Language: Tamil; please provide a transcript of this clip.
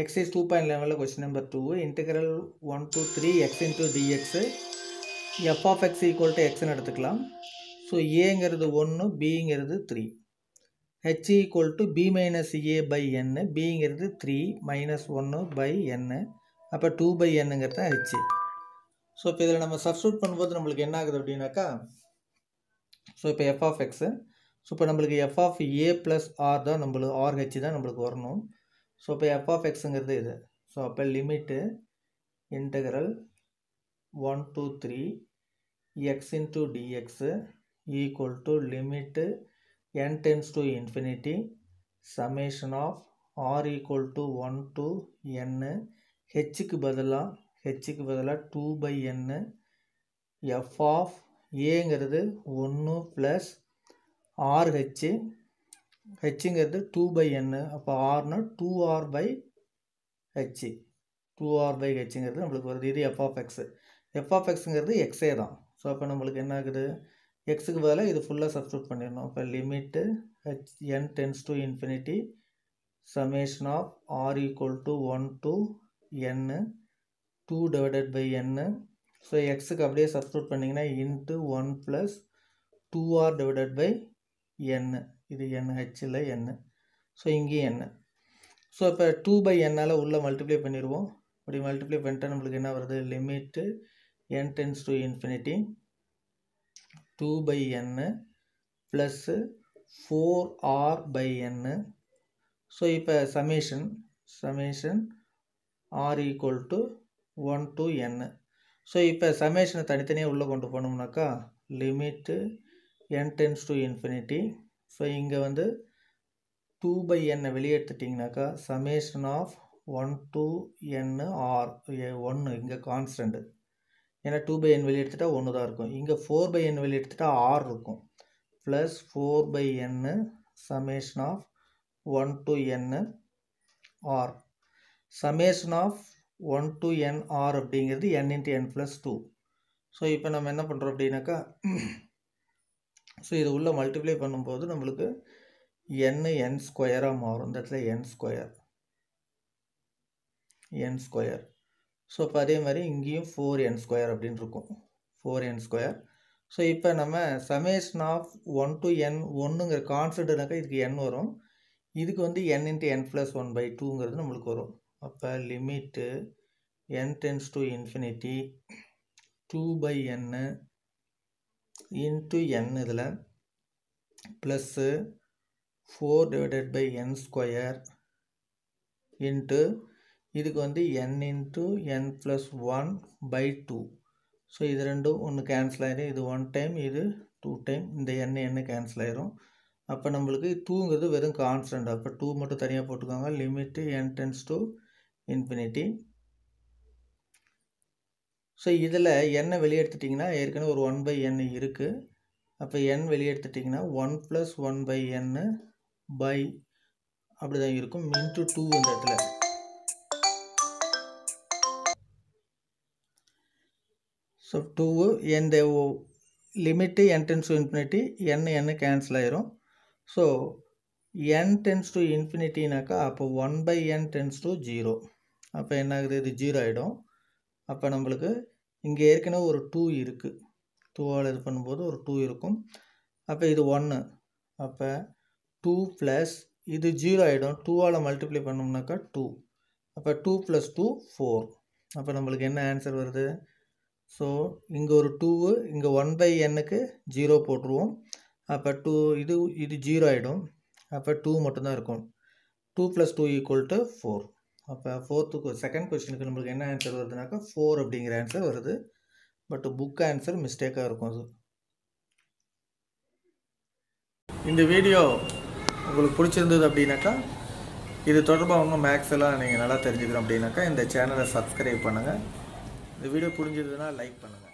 எக்ஸ் இஸ் டூ பாயிண்ட் லெவனில் question number two integral one to three x into dx f of x equal to எக்ஸ்னு எடுத்துக்கலாம் ஸோ ஏங்கிறது ஒன்று பிங்கிறது three h equal to b minus a by n பிங்கிறது த்ரீ மைனஸ் ஒன்று பை என்னு அப்போ டூ பை என்னங்கிறது தான் ஹெச் ஸோ இப்போ இதில் நம்ம சப்ஸ்டியூட் பண்ணும்போது நம்மளுக்கு என்ன ஆகுது அப்படின்னாக்கா ஸோ இப்போ எஃப் ஆஃப் எக்ஸு ஸோ இப்போ நம்மளுக்கு f of a plus r தான் நம்மளுக்கு ஆர்ஹெச் தான் நம்மளுக்கு வரணும் ஸோ இப்போ எஃப் ஆஃப் எக்ஸுங்கிறது இது ஸோ அப்போ limit integral one to three x into dx equal to limit n tends to infinity summation of r equal to one to n ஹெச்சுக்கு பதிலாக ஹெச்சுக்கு பதிலாக two by n f of ஏங்கிறது ஒன்று ப்ளஸ் ஆர்ஹெச்சு ஹெச்சுங்கிறது டூ பை என்னு அப்போ ஆர்னா two r by h two r by ஹெச்சுங்கிறது நம்மளுக்கு வருது இது எஃப்ஆஃப்எக்ஸு எஃப்ஆஃப்எக்ஸுங்கிறது எக்ஸே தான் ஸோ அப்போ நம்மளுக்கு என்ன ஆகுது எக்ஸுக்கு பதிலாக இது ஃபுல்லாக சப்ஸ்டியூட் பண்ணிடணும் இப்போ limit h n tends to infinity summation of r equal to one to n two divided by n so எக்ஸுக்கு அப்படியே சப்ஸ்டியூட் பண்ணிங்கன்னா into one plus two r divided by n இது என் ஹெச்சில் என் ஸோ இங்கேயும் என் ஸோ இப்போ டூ பை என்னால் உள்ளே மல்டிப்ளை பண்ணிடுவோம் அப்படி மல்டிப்ளை பண்ணிட்டால் நம்மளுக்கு என்ன வருது limit n tends to infinity two by n plus four r by n so இப்போ summation summation r equal to one to n so இப்போ சமேஷனை தனித்தனியாக உள்ளே கொண்டு போனோம்னாக்கா limit n tends to infinity so இங்கே வந்து டூ பை என்னை வெளியெடுத்துட்டிங்கனாக்கா summation of one to n r ஒன்று இங்கே கான்ஸ்டண்ட்டு ஏன்னா டூ பை என் எடுத்துகிட்டா ஒன்று தான் இருக்கும் இங்கே ஃபோர் பை என் எடுத்துகிட்டா ஆர் இருக்கும் plus four by n summation of one to n r summation of one to n r அப்படிங்கிறது n into n plus two so இப்போ நம்ம என்ன பண்ணுறோம் அப்படின்னாக்கா ஸோ இது உள்ளே மல்டிப்ளை பண்ணும்போது நம்மளுக்கு என் என் ஸ்கொயராக மாறும் இந்த இடத்துல n square n square so இப்போ அதே மாதிரி இங்கேயும் ஃபோர் என் ஸ்கொயர் அப்படின்னு இருக்கும் ஃபோர் என் ஸ்கொயர் ஸோ இப்போ நம்ம summation of one to n ஒன்றுங்கிற கான்ஸ்டன்ட்னாக்கா இதுக்கு என் வரும் இதுக்கு வந்து n into n plus one by டூங்கிறது நம்மளுக்கு வரும் அப்போ limit n tends to infinity two by n into n இதில் plus four divided by n square into இதுக்கு வந்து n into n plus one by two so இது ரெண்டும் ஒன்று கேன்சல் ஆகிடும் இது ஒன் டைம் இது டூ டைம் இந்த எண்ணெய் எண்ணெய் கேன்சல் ஆகிரும் அப்போ நம்மளுக்கு டூங்கிறது வெறும் கான்ஸ்டன்ட் அப்போ டூ மட்டும் தனியாக போட்டுக்கோங்க limit n tends to infinity so இதில் எண்ணை வெளியெடுத்துட்டிங்கன்னா ஏற்கனவே ஒரு ஒன் பை என் இருக்குது அப்போ என் வெளியெடுத்துட்டிங்கன்னா one plus one by n by அப்படி தான் இருக்கும் டு டூ இந்த இடத்துல ஸோ டூ எந்த limit n tends to infinity n n cancel ஆயிரும் ஸோ என் டென்ஸ் டு இன்ஃபினிட்டினாக்கா அப்போ one by n tends to zero அப்போ என்ன ஆகுது இது ஜீரோ ஆகிடும் அப்போ நம்மளுக்கு இங்கே ஏற்கனவே ஒரு டூ இருக்குது டூவால் இது பண்ணும்போது ஒரு டூ இருக்கும் அப்போ இது ஒன்று அப்போ டூ ப்ளஸ் இது ஜீரோ ஆகிடும் டூவால் மல்டிப்ளை பண்ணோம்னாக்கா டூ அப்போ டூ ப்ளஸ் டூ ஃபோர் அப்போ நம்மளுக்கு என்ன ஆன்சர் வருது ஸோ இங்கே ஒரு டூவு இங்கே ஒன் பை எண்ணுக்கு ஜீரோ போட்டுருவோம் அப்போ டூ இது இது ஜீரோ ஆகிடும் அப்போ டூ மட்டும்தான் இருக்கும் two plus two equal to four அப்போ ஃபோர்த்து செகண்ட் கொஸ்டினுக்கு நம்மளுக்கு என்ன ஆன்சர் வருதுனாக்கா ஃபோர் அப்படிங்கிற ஆன்சர் வருது பட் புக் ஆன்சர் மிஸ்டேக்காக இருக்கும் அது இந்த வீடியோ உங்களுக்கு பிடிச்சிருந்தது அப்படின்னாக்கா இது தொடர்பாக உங்கள் மேக்ஸ் எல்லாம் நீங்கள் நல்லா தெரிஞ்சுக்கணும் அப்படின்னாக்கா இந்த சேனலை சப்ஸ்கிரைப் பண்ணுங்கள் இந்த வீடியோ புரிஞ்சதுன்னா லைக் பண்ணுங்கள்